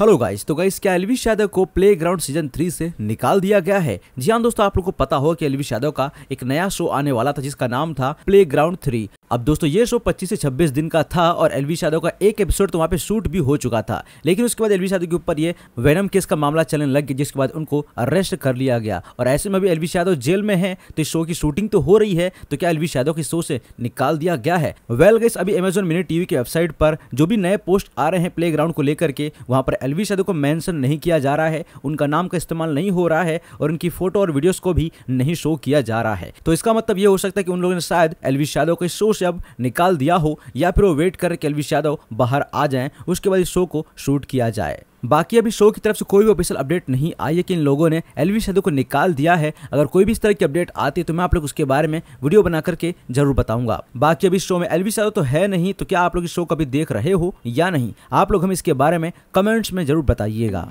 hello guys तो guys क्या एलविश यादव को प्ले ग्राउंड सीजन थ्री से निकाल दिया गया है जी हाँ दोस्तों आप लोग को पता हो कि एलविश यादव का एक नया शो आने वाला था जिसका नाम था प्ले ग्राउंड थ्री अब दोस्तों ये शो 25 से 26 दिन का था और एलवी यादव का एक एपिसोड तो वहाँ पे शूट भी हो चुका था लेकिन उसके बाद एलवी यादव के ऊपर ये वेनम केस का मामला चलने लग गया जिसके बाद उनको अरेस्ट कर लिया गया और ऐसे में अभी एलवी यादव जेल में है तो इस शो की शूटिंग तो हो रही है तो क्या एलवी यादव के शो से निकाल दिया गया है वेल गेस अभी अमेजोन मिनी टीवी की वेबसाइट पर जो भी नए पोस्ट आ रहे हैं प्ले को लेकर के वहाँ पर एलवी यादव को मैंसन नहीं किया जा रहा है उनका नाम का इस्तेमाल नहीं हो रहा है और उनकी फोटो और वीडियोज को भी नहीं शो किया जा रहा है तो इसका मतलब ये हो सकता है कि उन लोगों ने शायद एलवी यादव के शो अब निकाल दिया हो या फिर वो वेट कर केलविश यादव बाहर आ जाएं उसके बाद इस शो को शूट किया जाए बाकी अभी शो की तरफ से कोई भी ऑफिशियल अपडेट नहीं आई है कि इन लोगों ने एलविश यादव को निकाल दिया है अगर कोई भी इस तरह की अपडेट आती है तो मैं आप लोग उसके बारे में वीडियो बना करके जरूर बताऊंगा बाकी अभी शो में एलविश यादव तो है नहीं तो क्या आप लोग इस शो को अभी देख रहे हो या नहीं आप लोग हमें इसके बारे में कमेंट्स में जरूर बताइएगा